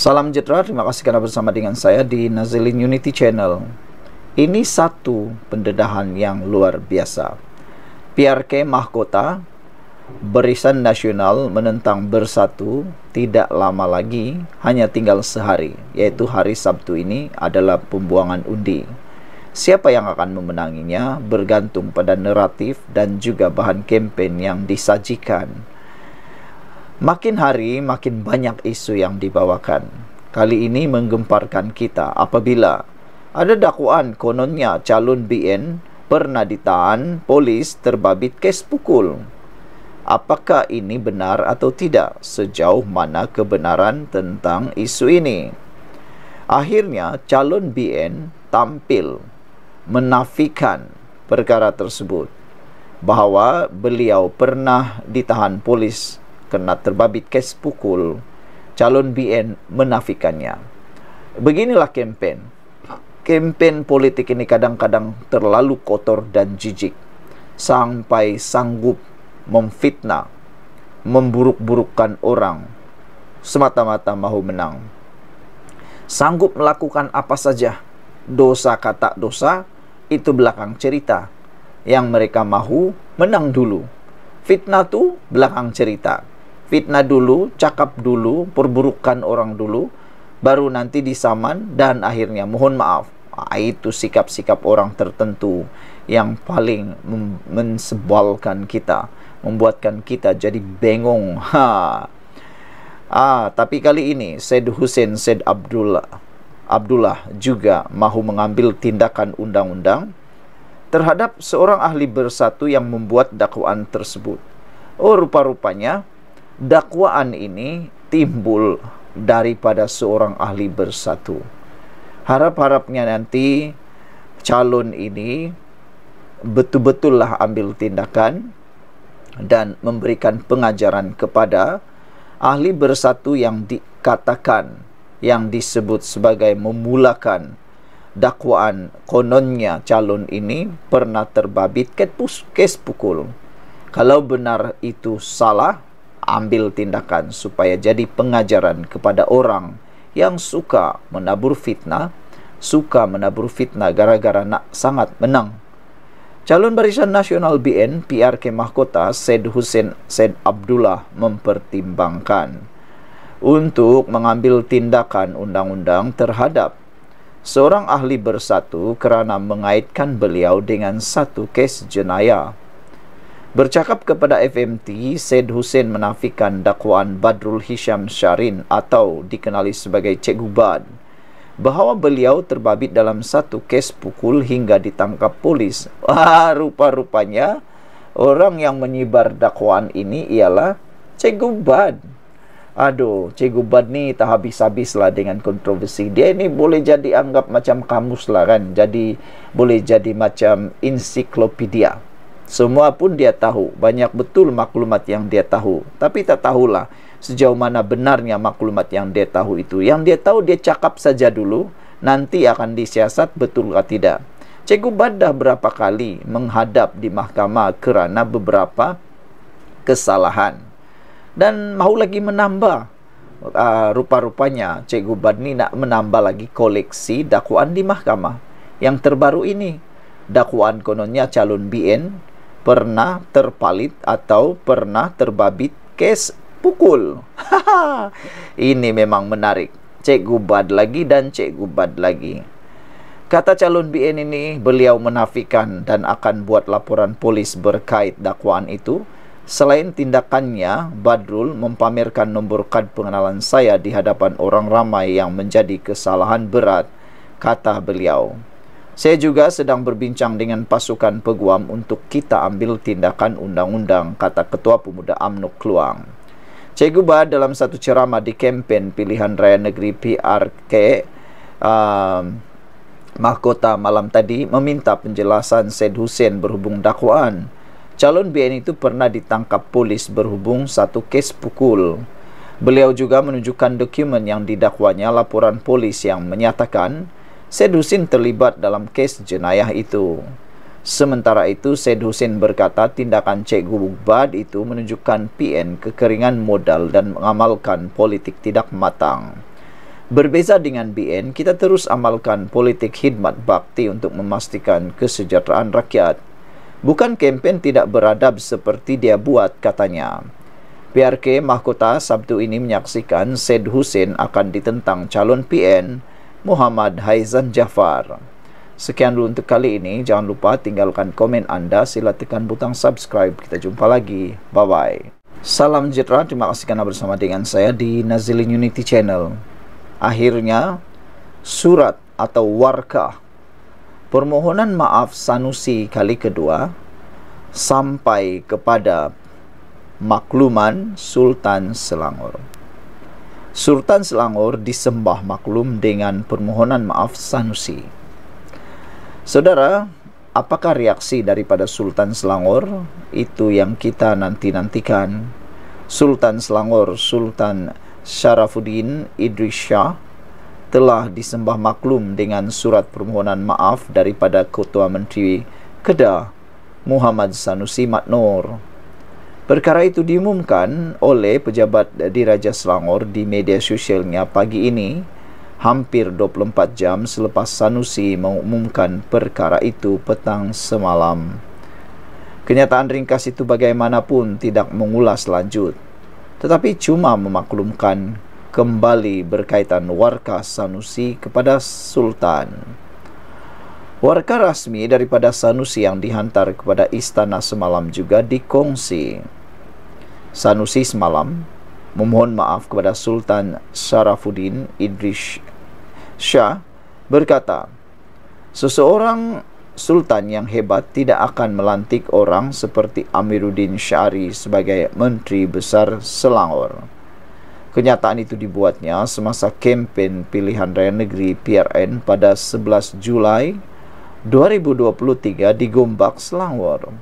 Salam Jitra, terima kasih karena bersama dengan saya di Nazilin Unity Channel. Ini satu pendedahan yang luar biasa. PRK Mahkota, Barisan Nasional menentang bersatu tidak lama lagi, hanya tinggal sehari, yaitu hari Sabtu ini adalah pembuangan undi. Siapa yang akan memenanginya bergantung pada naratif dan juga bahan kampanye yang disajikan Makin hari makin banyak isu yang dibawakan. Kali ini menggemparkan kita apabila ada dakwaan kononnya calon BN pernah ditahan polis terbabit kes pukul. Apakah ini benar atau tidak? Sejauh mana kebenaran tentang isu ini? Akhirnya calon BN tampil menafikan perkara tersebut bahawa beliau pernah ditahan polis kerana terbabit kes pukul calon BN menafikannya. Beginilah kempen. Kempen politik ini kadang-kadang terlalu kotor dan jijik sampai sanggup memfitnah, memburuk-burukkan orang semata-mata mahu menang. Sanggup melakukan apa saja, dosa kata dosa, itu belakang cerita. Yang mereka mahu menang dulu. Fitnah tu belakang cerita fitnah dulu, cakap dulu, perburukan orang dulu, baru nanti disaman dan akhirnya mohon maaf. Itu sikap-sikap orang tertentu yang paling mensebalkan kita, membuatkan kita jadi bengong. Ha. Ah, tapi kali ini Said Hussein Said Abdullah Abdullah juga mahu mengambil tindakan undang-undang terhadap seorang ahli bersatu yang membuat dakwaan tersebut. Oh, rupa-rupanya dakwaan ini timbul daripada seorang ahli bersatu. Harap-harapnya nanti calon ini betul betul lah ambil tindakan dan memberikan pengajaran kepada ahli bersatu yang dikatakan yang disebut sebagai memulakan dakwaan kononnya calon ini pernah terbabit kes pukul. Kalau benar itu salah, ambil tindakan supaya jadi pengajaran kepada orang yang suka menabur fitnah, suka menabur fitnah gara-gara nak sangat menang. Calon Barisan Nasional BN PRK Mahkota Said Hussein Said Abdullah mempertimbangkan untuk mengambil tindakan undang-undang terhadap seorang ahli bersatu kerana mengaitkan beliau dengan satu kes jenayah. Bercakap kepada FMT, Said Hussein menafikan dakwaan Badrul Hisham Syarin atau dikenali sebagai Cikgu Bad bahawa beliau terbabit dalam satu kes pukul hingga ditangkap polis. Wah, rupa-rupanya orang yang menyebar dakwaan ini ialah Cikgu Bad. Aduh, Cikgu Bad ni tak habis-habislah dengan kontroversi. Dia ni boleh jadi anggap macam kamus lah kan. Jadi boleh jadi macam ensiklopedia. Semua pun dia tahu Banyak betul maklumat yang dia tahu Tapi tak tahulah Sejauh mana benarnya maklumat yang dia tahu itu Yang dia tahu dia cakap saja dulu Nanti akan disiasat betul atau tidak Cikgu Badah berapa kali menghadap di mahkamah kerana beberapa kesalahan Dan mau lagi menambah uh, Rupa-rupanya Cikgu Bad ini nak menambah lagi koleksi dakwaan di mahkamah Yang terbaru ini Dakwaan kononnya calon BN pernah terpalit atau pernah terbabit kes pukul. Ini memang menarik. Cek gubad lagi dan cek gubad lagi. Kata calon BN ini, beliau menafikan dan akan buat laporan polis berkait dakwaan itu. Selain tindakannya, Badrul mempamerkan nombor kad pengenalan saya di hadapan orang ramai yang menjadi kesalahan berat, kata beliau. Saya juga sedang berbincang dengan pasukan peguam untuk kita ambil tindakan undang-undang, kata Ketua Pemuda UMNO Kluang. Cegu Ba dalam satu ceramah di kempen pilihan raya negeri PRK uh, um, Mahkota malam tadi meminta penjelasan Said Hussein berhubung dakwaan. Calon BN itu pernah ditangkap polis berhubung satu kes pukul. Beliau juga menunjukkan dokumen yang didakwanya laporan polis yang menyatakan... Sedusin terlibat dalam kes jenayah itu. Sementara itu, Sedusin berkata tindakan Cikgu Bad itu menunjukkan PN kekeringan modal dan mengamalkan politik tidak matang. Berbeza dengan BN, kita terus amalkan politik khidmat bakti untuk memastikan kesejahteraan rakyat. Bukan kempen tidak beradab seperti dia buat, katanya. PRK Mahkota Sabtu ini menyaksikan Sed Hussein akan ditentang calon PN. Muhammad Haizan Jafar. Sekian dulu untuk kali ini. Jangan lupa tinggalkan komen anda. Sila tekan butang subscribe. Kita jumpa lagi. Bye-bye. Salam sejahtera. Terima kasih kerana bersama dengan saya di Nazilin Unity Channel. Akhirnya, surat atau warkah permohonan maaf Sanusi kali kedua sampai kepada makluman Sultan Selangor. Sultan Selangor disembah maklum dengan permohonan maaf Sanusi. Saudara, apakah reaksi daripada Sultan Selangor? Itu yang kita nanti-nantikan. Sultan Selangor, Sultan Syarafuddin Idris Shah telah disembah maklum dengan surat permohonan maaf daripada Ketua Menteri Kedah Muhammad Sanusi Matnor. Perkara itu diumumkan oleh pejabat di Raja Selangor di media sosialnya pagi ini hampir 24 jam selepas Sanusi mengumumkan perkara itu petang semalam. Kenyataan ringkas itu bagaimanapun tidak mengulas lanjut, tetapi cuma memaklumkan kembali berkaitan warga Sanusi kepada Sultan. Warga rasmi daripada Sanusi yang dihantar kepada istana semalam juga dikongsi. Sanusi semalam memohon maaf kepada Sultan Sharafuddin Idris Shah berkata, Seseorang Sultan yang hebat tidak akan melantik orang seperti Amiruddin Syari sebagai Menteri Besar Selangor. Kenyataan itu dibuatnya semasa kempen pilihan raya negeri PRN pada 11 Julai 2023 di Gombak, Selangor.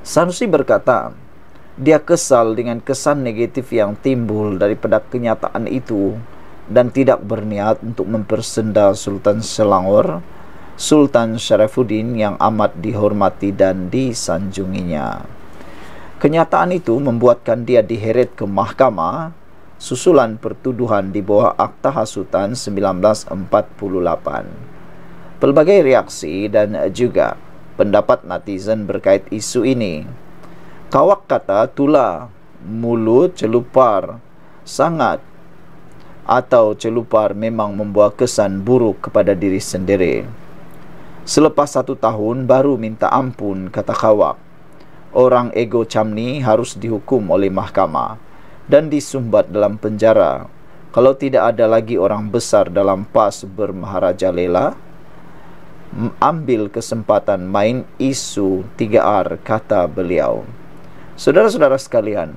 Sanusi berkata, dia kesal dengan kesan negatif yang timbul daripada kenyataan itu dan tidak berniat untuk mempersenda Sultan Selangor, Sultan Syarafuddin yang amat dihormati dan disanjunginya. Kenyataan itu membuatkan dia diheret ke mahkamah susulan pertuduhan di bawah Akta Hasutan 1948. Pelbagai reaksi dan juga pendapat netizen berkait isu ini Kawak kata tula mulut celupar sangat atau celupar memang membuat kesan buruk kepada diri sendiri. Selepas satu tahun baru minta ampun kata kawak. Orang ego camni harus dihukum oleh mahkamah dan disumbat dalam penjara. Kalau tidak ada lagi orang besar dalam pas bermaharaja lela, ambil kesempatan main isu 3R kata beliau. Saudara-saudara sekalian,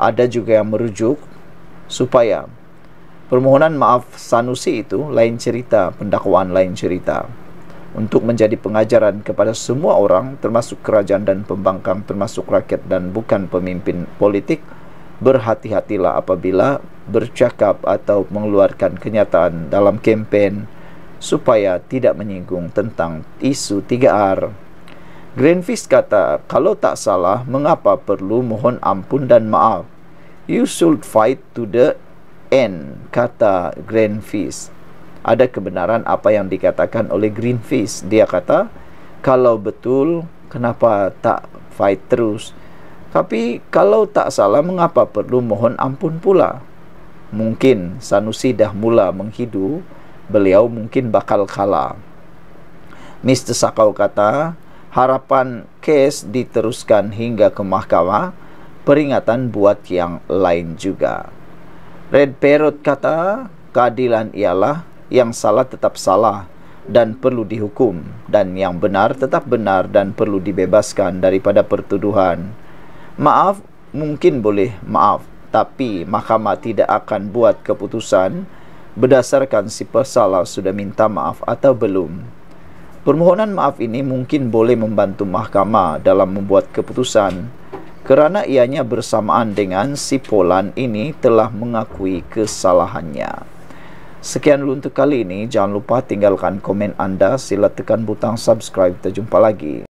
ada juga yang merujuk supaya permohonan maaf Sanusi itu lain cerita, pendakwaan lain cerita untuk menjadi pengajaran kepada semua orang termasuk kerajaan dan pembangkang termasuk rakyat dan bukan pemimpin politik berhati-hatilah apabila bercakap atau mengeluarkan kenyataan dalam kempen supaya tidak menyinggung tentang isu 3R Greenfish kata, kalau tak salah, mengapa perlu mohon ampun dan maaf? You should fight to the end, kata Greenfish. Ada kebenaran apa yang dikatakan oleh Greenfish. Dia kata, kalau betul, kenapa tak fight terus? Tapi kalau tak salah, mengapa perlu mohon ampun pula? Mungkin Sanusi dah mula menghidu, beliau mungkin bakal kalah. Mr. Sakau kata, harapan kes diteruskan hingga ke mahkamah, peringatan buat yang lain juga. Red Perot kata, keadilan ialah yang salah tetap salah dan perlu dihukum dan yang benar tetap benar dan perlu dibebaskan daripada pertuduhan. Maaf, mungkin boleh maaf, tapi mahkamah tidak akan buat keputusan berdasarkan si pesalah sudah minta maaf atau belum. Permohonan maaf ini mungkin boleh membantu mahkamah dalam membuat keputusan kerana ianya bersamaan dengan si Polan ini telah mengakui kesalahannya. Sekian dulu untuk kali ini, jangan lupa tinggalkan komen anda, sila tekan butang subscribe, kita jumpa lagi.